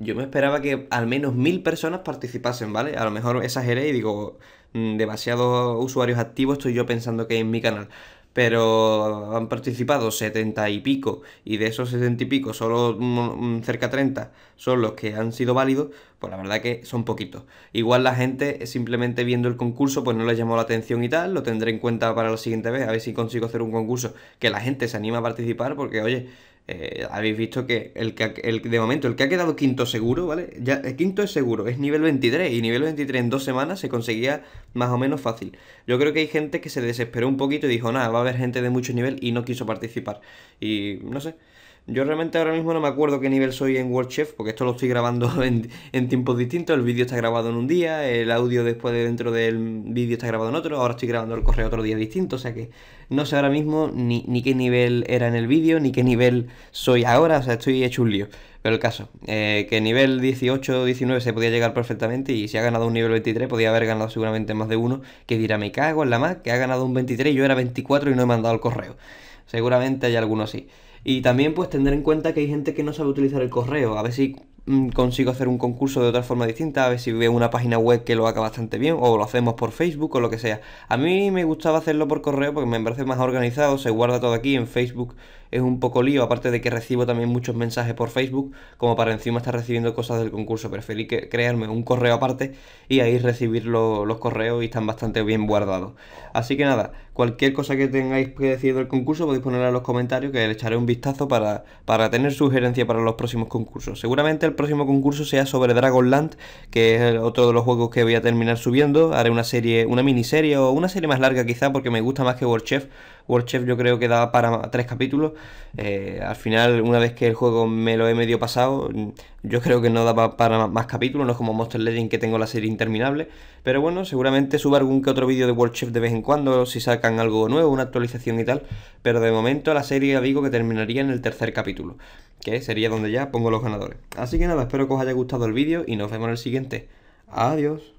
S1: yo me esperaba que al menos mil personas participasen, ¿vale? A lo mejor exageré y digo, mm, demasiados usuarios activos estoy yo pensando que en mi canal. Pero han participado setenta y pico, y de esos setenta y pico, solo mm, mm, cerca treinta 30 son los que han sido válidos, pues la verdad que son poquitos. Igual la gente eh, simplemente viendo el concurso, pues no les llamó la atención y tal, lo tendré en cuenta para la siguiente vez, a ver si consigo hacer un concurso que la gente se anima a participar, porque oye, eh, habéis visto que el que el, de momento el que ha quedado quinto seguro, ¿vale? Ya, el eh, quinto es seguro, es nivel 23 y nivel 23 en dos semanas se conseguía más o menos fácil. Yo creo que hay gente que se desesperó un poquito y dijo, nada, va a haber gente de mucho nivel y no quiso participar. Y no sé, yo realmente ahora mismo no me acuerdo qué nivel soy en World Chef, porque esto lo estoy grabando en, tiempos distintos. El vídeo está grabado en un día, el audio después de dentro del vídeo está grabado en otro. Ahora estoy grabando el correo otro día distinto, o sea que no sé ahora mismo ni, qué nivel era en el vídeo, ni qué nivel soy ahora, o sea, estoy hecho un lío. Pero el caso, eh, que nivel 18 o 19 se podía llegar perfectamente y si ha ganado un nivel 23 podía haber ganado seguramente más de uno que dirá me cago en la más, que ha ganado un 23 yo era 24 y no he mandado el correo. Seguramente hay alguno así. Y también pues tener en cuenta que hay gente que no sabe utilizar el correo. A ver si mm, consigo hacer un concurso de otra forma distinta, a ver si veo una página web que lo haga bastante bien, o lo hacemos por Facebook o lo que sea. A mí me gustaba hacerlo por correo porque me parece más organizado, se guarda todo aquí en Facebook es un poco lío, aparte de que recibo también muchos mensajes por Facebook, como para encima estar recibiendo cosas del concurso. Preferí que crearme un correo aparte y ahí recibir los correos y están bastante bien guardados. Así que nada, cualquier cosa que tengáis que decir del concurso podéis ponerla en los comentarios que le echaré un vistazo para, tener sugerencia para los próximos concursos. Seguramente el próximo concurso sea sobre Dragon Land, que es otro de los juegos que voy a terminar subiendo. Haré una serie, una miniserie o una serie más larga quizá porque me gusta más que Chef. World yo creo que da para tres capítulos. Eh, al final, una vez que el juego me lo he medio pasado, yo creo que no da para más capítulos, no es como Monster Legend que tengo la serie interminable. Pero bueno, seguramente suba algún que otro vídeo de World Chef de vez en cuando, si sacan algo nuevo, una actualización y tal. Pero de momento la serie digo que terminaría en el tercer capítulo, que sería donde ya pongo los ganadores. Así que nada, espero que os haya gustado el vídeo y nos vemos en el siguiente. Adiós.